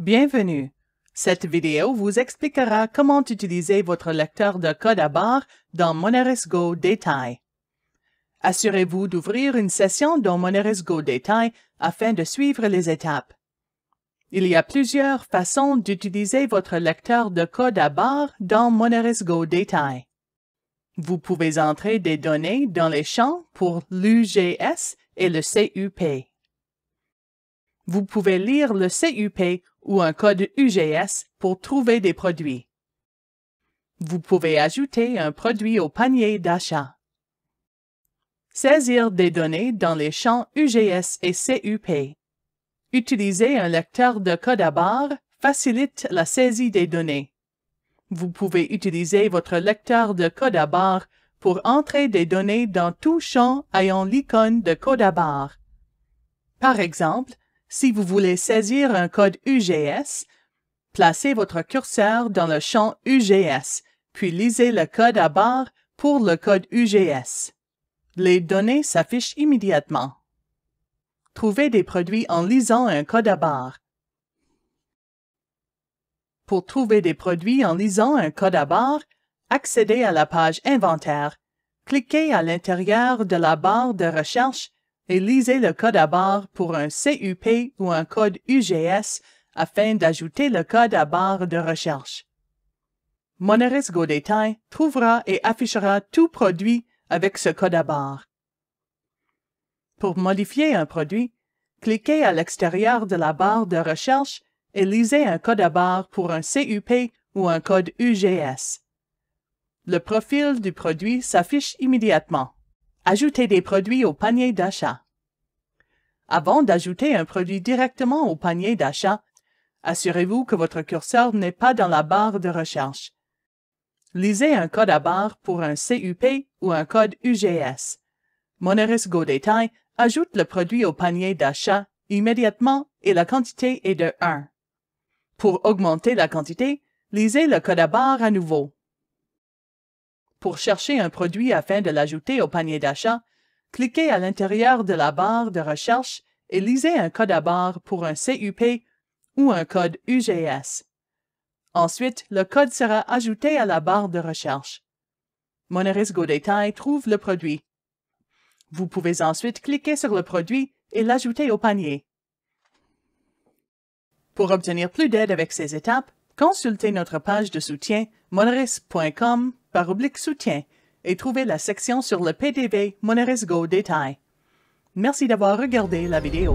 Bienvenue. Cette vidéo vous expliquera comment utiliser votre lecteur de code à barre dans Go Détail. Assurez-vous d'ouvrir une session dans Go Détail afin de suivre les étapes. Il y a plusieurs façons d'utiliser votre lecteur de code à barre dans Go Détail. Vous pouvez entrer des données dans les champs pour l'UGS et le CUP vous pouvez lire le CUP ou un code UGS pour trouver des produits. Vous pouvez ajouter un produit au panier d'achat. Saisir des données dans les champs UGS et CUP. Utiliser un lecteur de code à barre facilite la saisie des données. Vous pouvez utiliser votre lecteur de code à barre pour entrer des données dans tout champ ayant l'icône de code à barre. Par exemple, si vous voulez saisir un code UGS, placez votre curseur dans le champ UGS, puis lisez le code à barre pour le code UGS. Les données s'affichent immédiatement. Trouvez des produits en lisant un code à barre. Pour trouver des produits en lisant un code à barre, accédez à la page Inventaire. Cliquez à l'intérieur de la barre de recherche et lisez le code à barre pour un CUP ou un code UGS afin d'ajouter le code à barre de recherche. Moneris Go trouvera et affichera tout produit avec ce code à barre. Pour modifier un produit, cliquez à l'extérieur de la barre de recherche et lisez un code à barre pour un CUP ou un code UGS. Le profil du produit s'affiche immédiatement. Ajouter des produits au panier d'achat. Avant d'ajouter un produit directement au panier d'achat, assurez-vous que votre curseur n'est pas dans la barre de recherche. Lisez un code à barre pour un CUP ou un code UGS. Moneris Go ajoute le produit au panier d'achat immédiatement et la quantité est de 1. Pour augmenter la quantité, lisez le code à barre à nouveau. Pour chercher un produit afin de l'ajouter au panier d'achat, cliquez à l'intérieur de la barre de recherche et lisez un code à barre pour un CUP ou un code UGS. Ensuite, le code sera ajouté à la barre de recherche. Moneris Go Détail trouve le produit. Vous pouvez ensuite cliquer sur le produit et l'ajouter au panier. Pour obtenir plus d'aide avec ces étapes, consultez notre page de soutien moneris.com par oblique soutien et trouvez la section sur le PDV Moneresgo Détail. Merci d'avoir regardé la vidéo.